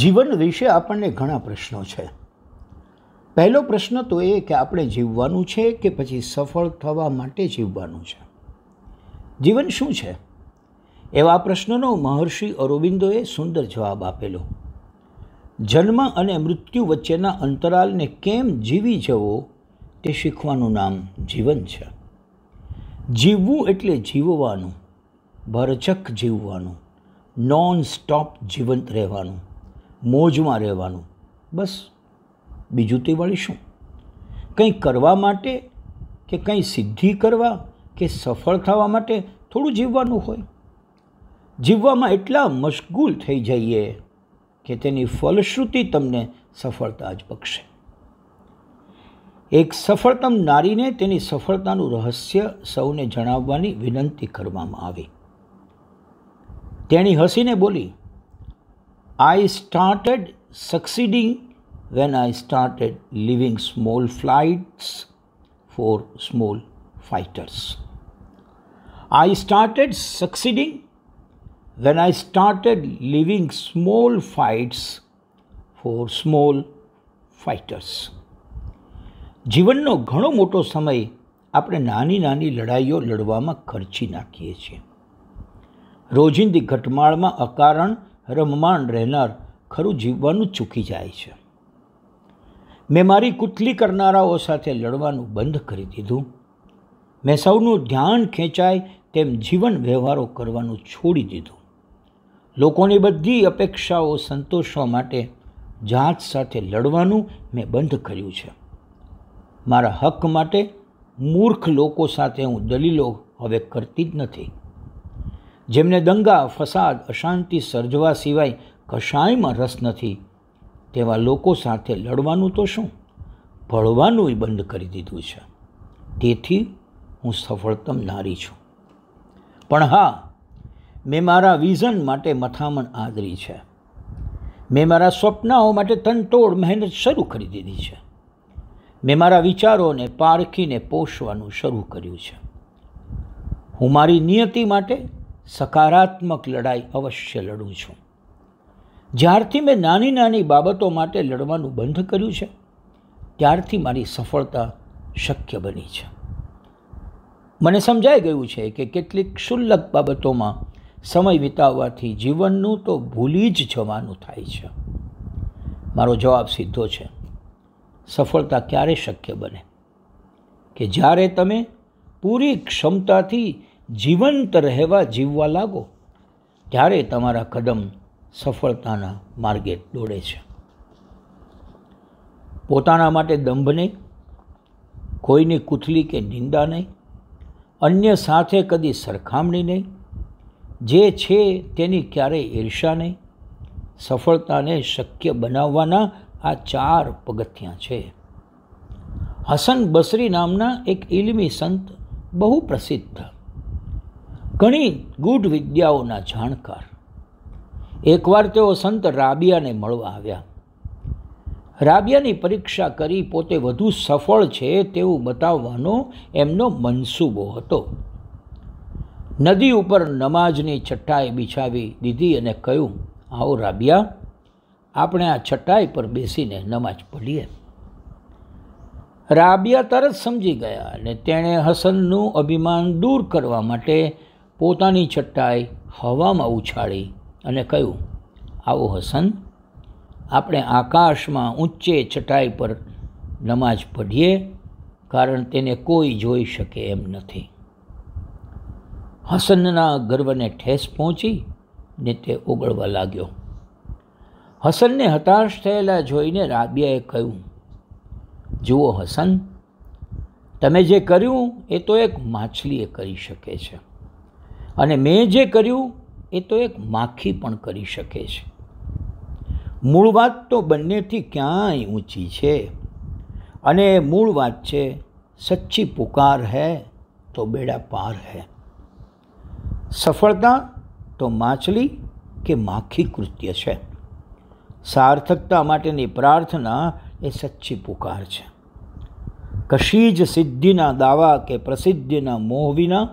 જીવન વિશે આપણને ઘણા પ્રશ્નો છે પહેલો પ્રશ્ન તો એ કે આપણે જીવવાનું છે કે પછી સફળ થવા માટે જીવવાનું છે જીવન શું છે એવા પ્રશ્નનો મહર્ષિ અરવિંદોએ સુંદર જવાબ આપેલો જન્મ અને મૃત્યુ વચ્ચેના અંતરાલને કેમ જીવી જવો તે શીખવાનું નામ જીવન છે જીવવું એટલે જીવવાનું ભરચક જીવવાનું નોન સ્ટોપ જીવંત રહેવાનું મોજમાં રહેવાનું બસ બીજું તે વળી શું કંઈ કરવા માટે કે કંઈ સિદ્ધિ કરવા કે સફળ થવા માટે થોડું જીવવાનું હોય જીવવામાં એટલા મશગુલ થઈ જઈએ કે તેની ફલશ્રુતિ તમને સફળતા જ બક્ષે એક સફળતમ નારીને તેની સફળતાનું રહસ્ય સૌને જણાવવાની વિનંતી કરવામાં આવી તેણી હસીને બોલી I started succeeding when I started living small flights for small fighters I started succeeding when I started living small fights for small fighters જીવનનો ઘણો મોટો સમય આપણે નાની નાની લડાઈઓ લડવામાં ખર્ચી નાખીએ છીએ રોજિંદી ઘટમાળમાં અકારણ રમમાણ રહેનાર ખરું જીવવાનું ચૂકી જાય છે મેં મારી કુટલી કરનારાઓ સાથે લડવાનું બંધ કરી દીધું મેં સૌનું ધ્યાન ખેંચાય તેમ જીવન વ્યવહારો કરવાનું છોડી દીધું લોકોની બધી અપેક્ષાઓ સંતોષવા માટે જાત સાથે લડવાનું મેં બંધ કર્યું છે મારા હક માટે મૂર્ખ લોકો સાથે હું દલીલો હવે કરતી જ નથી જેમને દંગા ફસાદ અશાંતિ સર્જવા સિવાય કશાયમાં રસ નથી તેવા લોકો સાથે લડવાનું તો શું ભળવાનું બંધ કરી દીધું છે તેથી હું સફળતમ નારી છું પણ હા મેં મારા વિઝન માટે મથામણ આદરી છે મેં મારા સ્વપ્નાઓ માટે તનતોડ મહેનત શરૂ કરી દીધી છે મેં મારા વિચારોને પારખીને પોષવાનું શરૂ કર્યું છે હું મારી નિયતિ માટે સકારાત્મક લડાઈ અવશ્ય લડું છું જ્યારથી મેં નાની નાની બાબતો માટે લડવાનું બંધ કર્યું છે ત્યારથી મારી સફળતા શક્ય બની છે મને સમજાઈ ગયું છે કે કેટલીક ક્ષુલ્લક બાબતોમાં સમય વિતાવવાથી જીવનનું તો ભૂલી જ જવાનું થાય છે મારો જવાબ સીધો છે સફળતા ક્યારે શક્ય બને કે જ્યારે તમે પૂરી ક્ષમતાથી જીવંત રહેવા જીવવા લાગો ત્યારે તમારા કદમ સફળતાના માર્ગે દોડે છે પોતાના માટે દંભ નહીં કોઈની કુથલી કે નિંદા નહીં અન્ય સાથે કદી સરખામણી નહીં જે છે તેની ક્યારેય ઈર્ષા નહીં સફળતાને શક્ય બનાવવાના આ ચાર પગથિયાં છે હસન બસરી નામના એક ઇલમી સંત બહુ પ્રસિદ્ધ ઘણી ગૂઢ વિદ્યાઓના જાણકાર એકવાર તેઓ સંત રાબિયાને મળવા આવ્યા રાબિયાની પરીક્ષા કરી પોતે વધુ સફળ છે તેવું બતાવવાનો એમનો મનસૂબો હતો નદી ઉપર નમાજની છઠ્ઠાએ બિછાવી દીધી અને કહ્યું આવો રાબિયા આપણે આ છઠ્ઠાઈ પર બેસીને નમાજ પઢીએ રાબિયા તરત સમજી ગયા અને તેણે હસનનું અભિમાન દૂર કરવા માટે પોતાની ચટ્ટાઈ હવામાં ઉછાળી અને કહ્યું આવો હસન આપણે આકાશમાં ઊંચે ચટાઈ પર નમાજ પઢીએ કારણ તેને કોઈ જોઈ શકે એમ નથી હસનના ગર્વને ઠેસ પહોંચી ને તે ઓગળવા લાગ્યો હસનને હતાશ થયેલા જોઈને રાબિયાએ કહ્યું જુઓ હસન તમે જે કર્યું એ તો એક માછલીએ કરી શકે છે અને મેં જે કર્યું એ તો એક માખી પણ કરી શકે છે મૂળ વાત તો બંનેથી ક્યાંય ઊંચી છે અને મૂળ વાત છે સચ્ચી પુકાર હૈ તો બેડા પાર હૈ સફળતા તો માછલી કે માખી કૃત્ય છે સાર્થકતા માટેની પ્રાર્થના એ સચ્ચી પુકાર છે કશી જ સિદ્ધિના દાવા કે પ્રસિદ્ધિના મોહ વિના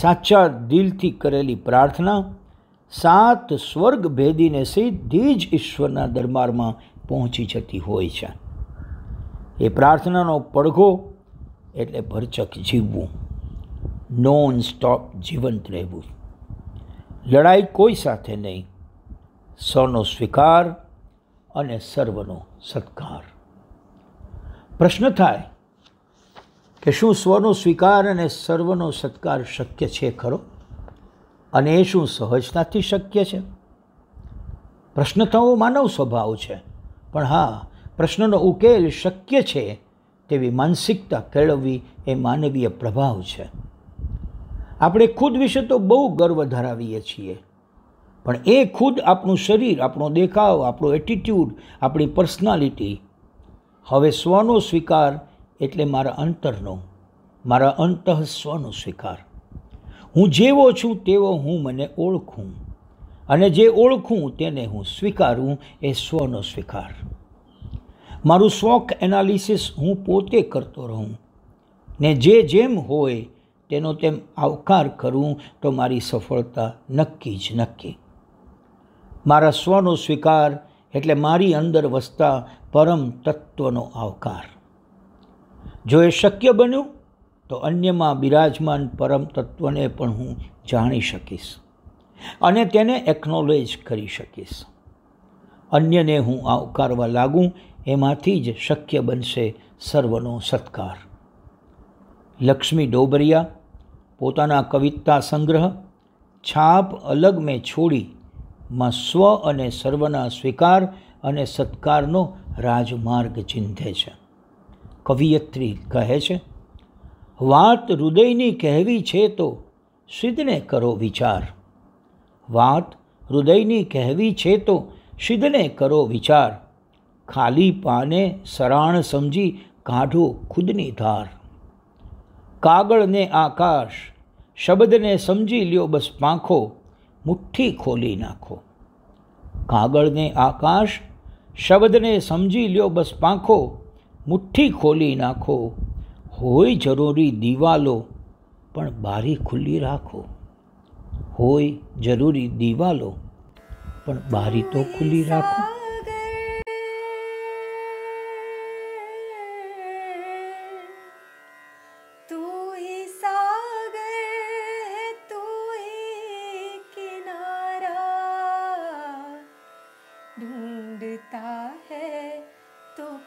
સાચા દિલથી કરેલી પ્રાર્થના સાત સ્વર્ગ ભેદીને સીધી જ ઈશ્વરના દરબારમાં પહોંચી જતી હોય છે એ પ્રાર્થનાનો પડઘો એટલે ભરચક જીવવું નોન સ્ટોપ જીવંત રહેવું લડાઈ કોઈ સાથે નહીં સૌનો સ્વીકાર અને સર્વનો સત્કાર પ્રશ્ન થાય કે શું સ્વનો સ્વીકાર અને સર્વનો સત્કાર શક્ય છે ખરો અને એ શું સહજતાથી શક્ય છે પ્રશ્ન થવો માનવ સ્વભાવ છે પણ હા પ્રશ્નનો ઉકેલ શક્ય છે તેવી માનસિકતા કેળવવી એ માનવીય પ્રભાવ છે આપણે ખુદ વિશે તો બહુ ગર્વ ધરાવીએ છીએ પણ એ ખુદ આપણું શરીર આપણો દેખાવ આપણો એટીટ્યૂડ આપણી પર્સનાલિટી હવે સ્વનો સ્વીકાર એટલે મારા અંતરનો મારા અંતઃ સ્વનો સ્વીકાર હું જેવો છું તેવો હું મને ઓળખું અને જે ઓળખું તેને હું સ્વીકારું એ સ્વનો સ્વીકાર મારું શોખ એનાલિસિસ હું પોતે કરતો રહું ને જે જેમ હોય તેનો તેમ આવકાર કરું તો મારી સફળતા નક્કી જ નક્કી મારા સ્વનો સ્વીકાર એટલે મારી અંદર વસતા પરમ તત્વનો આવકાર જો એ શક્ય બન્યું તો અન્યમાં બિરાજમાન પરમ તત્વને પણ હું જાણી શકીશ અને તેને એકનોલેજ કરી શકીશ અન્યને હું આવકારવા લાગું એમાંથી જ શક્ય બનશે સર્વનો સત્કાર લક્ષ્મી ડોબરિયા પોતાના કવિતા સંગ્રહ છાપ અલગ મેં છોડી માં સ્વ અને સર્વના સ્વીકાર અને સત્કારનો રાજમાર્ગ ચિંધે છે કવિયત્રી કહે છે વાત હૃદયની કહેવી છે તો સિદ્ધને કરો વિચાર વાત હૃદયની કહેવી છે તો સિદ્ધને કરો વિચાર ખાલી પાને સરાણ સમજી કાઢો ખુદની ધાર કાગળને આકાશ શબ્દને સમજી લ્યો બસ પાંખો મુઠ્ઠી ખોલી નાખો કાગળને આકાશ શબ્દને સમજી લ્યો બસ પાંખો મુઠ્ઠી ખોલી નાખો હોય જરૂરી દિવાલો પણ બારી ખુલ્લી રાખો હોય જરૂરી દિવાલો પણ બારી તો ખુલ્લી રાખો ढूंढता है